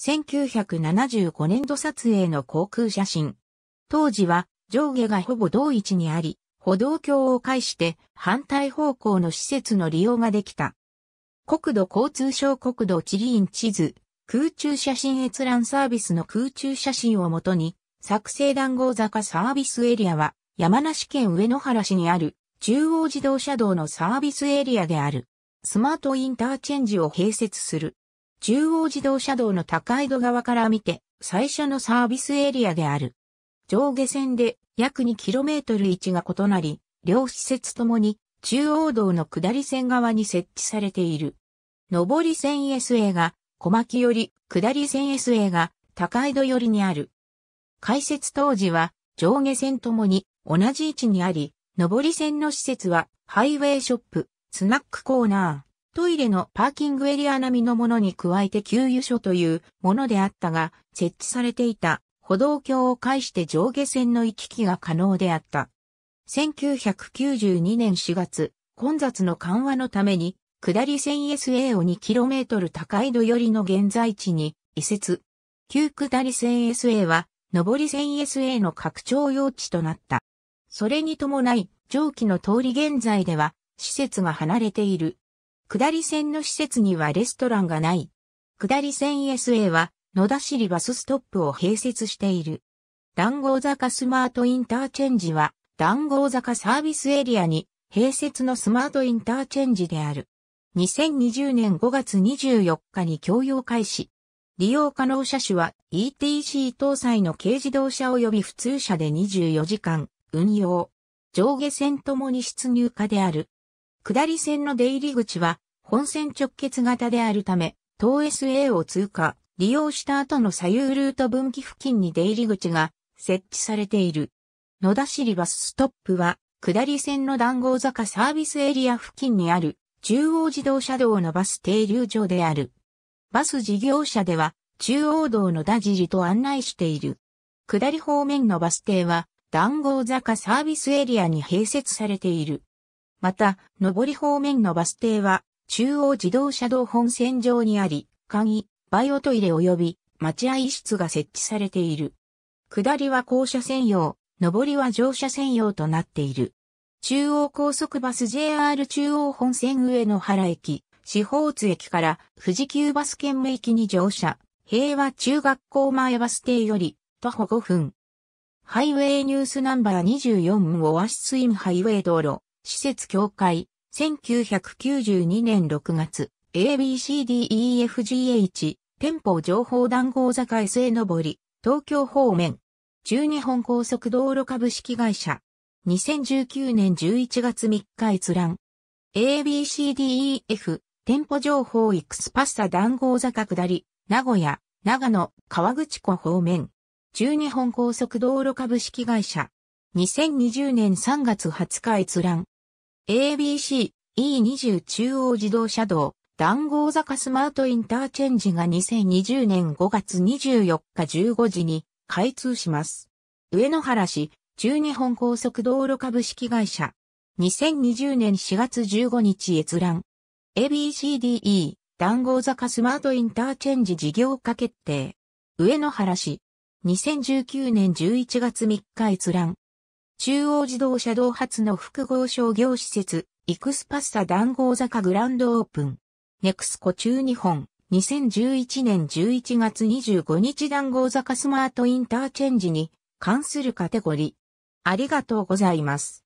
1975年度撮影の航空写真。当時は上下がほぼ同位置にあり、歩道橋を介して反対方向の施設の利用ができた。国土交通省国土地理院地図、空中写真閲覧サービスの空中写真をもとに、作成談合坂サービスエリアは山梨県上野原市にある中央自動車道のサービスエリアである。スマートインターチェンジを併設する。中央自動車道の高井戸側から見て最初のサービスエリアである。上下線で約 2km 位置が異なり、両施設ともに中央道の下り線側に設置されている。上り線 SA が小牧より、下り線 SA が高井戸寄りにある。開設当時は上下線ともに同じ位置にあり、上り線の施設はハイウェイショップ、スナックコーナー、トイレのパーキングエリア並みのものに加えて給油所というものであったが、設置されていた歩道橋を介して上下線の行き来が可能であった。1992年4月、混雑の緩和のために、下り線 SA を 2km 高い度寄りの現在地に移設。旧下り線 SA は、上り線 SA の拡張用地となった。それに伴い、上記の通り現在では、施設が離れている。下り線の施設にはレストランがない。下り線 SA は野田市リバスストップを併設している。談合坂スマートインターチェンジは談合坂サービスエリアに併設のスマートインターチェンジである。2020年5月24日に共用開始。利用可能車種は ETC 搭載の軽自動車及び普通車で24時間運用。上下線ともに出入荷である。下り線の出入り口は本線直結型であるため、東 SA を通過、利用した後の左右ルート分岐付近に出入り口が設置されている。野田尻バスストップは、下り線の談合坂サービスエリア付近にある中央自動車道のバス停留所である。バス事業者では中央道の田尻と案内している。下り方面のバス停は談合坂サービスエリアに併設されている。また、上り方面のバス停は、中央自動車道本線上にあり、鍵、バイオトイレ及び待合室が設置されている。下りは降車専用、上りは乗車専用となっている。中央高速バス JR 中央本線上野原駅、四方津駅から富士急バス圏務駅に乗車、平和中学校前バス停より徒歩5分。ハイウェイニュースナンバー24オアシスインハイウェイ道路、施設協会、1992年6月、ABCDEFGH、店舗情報談合坂へ末上り、東京方面、中日本高速道路株式会社、2019年11月3日閲覧、ABCDEF、店舗情報イクスパッサ談合坂下り、名古屋、長野、川口湖方面、中日本高速道路株式会社、2020年3月20日閲覧、ABC、E20 中央自動車道、談合坂スマートインターチェンジが2020年5月24日15時に開通します。上野原市、中日本高速道路株式会社。2020年4月15日閲覧。ABCDE、談合坂スマートインターチェンジ事業化決定。上野原市。2019年11月3日閲覧。中央自動車道発の複合商業施設、イクスパッサ談合坂グランドオープン。ネクスコ中日本、2011年11月25日談合坂スマートインターチェンジに関するカテゴリー。ありがとうございます。